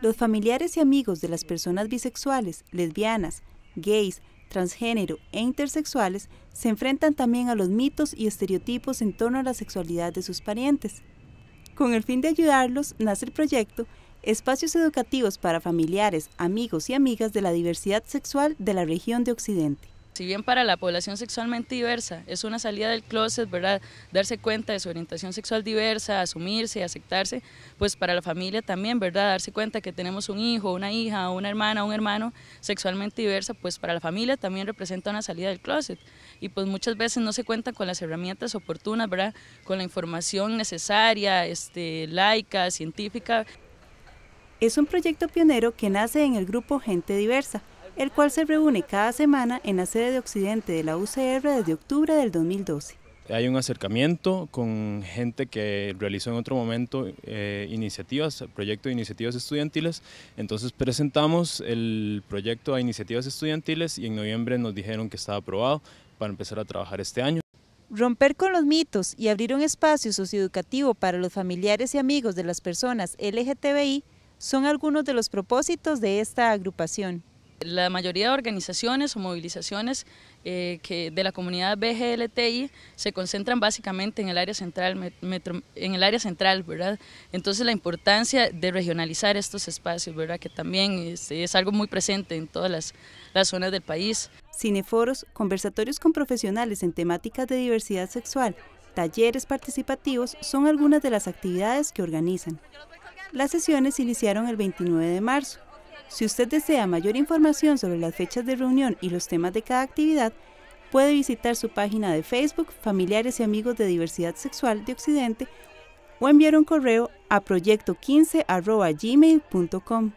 Los familiares y amigos de las personas bisexuales, lesbianas, gays, transgénero e intersexuales se enfrentan también a los mitos y estereotipos en torno a la sexualidad de sus parientes. Con el fin de ayudarlos, nace el proyecto Espacios Educativos para Familiares, Amigos y Amigas de la Diversidad Sexual de la Región de Occidente. Si bien para la población sexualmente diversa es una salida del closet, ¿verdad? Darse cuenta de su orientación sexual diversa, asumirse, aceptarse, pues para la familia también, ¿verdad? Darse cuenta que tenemos un hijo, una hija, una hermana, un hermano sexualmente diversa, pues para la familia también representa una salida del closet. Y pues muchas veces no se cuenta con las herramientas oportunas, ¿verdad? Con la información necesaria, este, laica, científica. Es un proyecto pionero que nace en el grupo Gente Diversa el cual se reúne cada semana en la sede de Occidente de la UCR desde octubre del 2012. Hay un acercamiento con gente que realizó en otro momento eh, iniciativas, proyectos de iniciativas estudiantiles. Entonces presentamos el proyecto a iniciativas estudiantiles y en noviembre nos dijeron que estaba aprobado para empezar a trabajar este año. Romper con los mitos y abrir un espacio socioeducativo para los familiares y amigos de las personas LGTBI son algunos de los propósitos de esta agrupación. La mayoría de organizaciones o movilizaciones eh, de la comunidad BGLTI se concentran básicamente en el área central, en el área central, ¿verdad? Entonces la importancia de regionalizar estos espacios, ¿verdad? Que también es, algo muy presente en todas las, las zonas del país. Cineforos, conversatorios con profesionales en temáticas de diversidad sexual, talleres participativos son algunas de las actividades que organizan. Las sesiones iniciaron el 29 de marzo si usted desea mayor información sobre las fechas de reunión y los temas de cada actividad, puede visitar su página de Facebook Familiares y Amigos de Diversidad Sexual de Occidente o enviar un correo a proyecto15.gmail.com.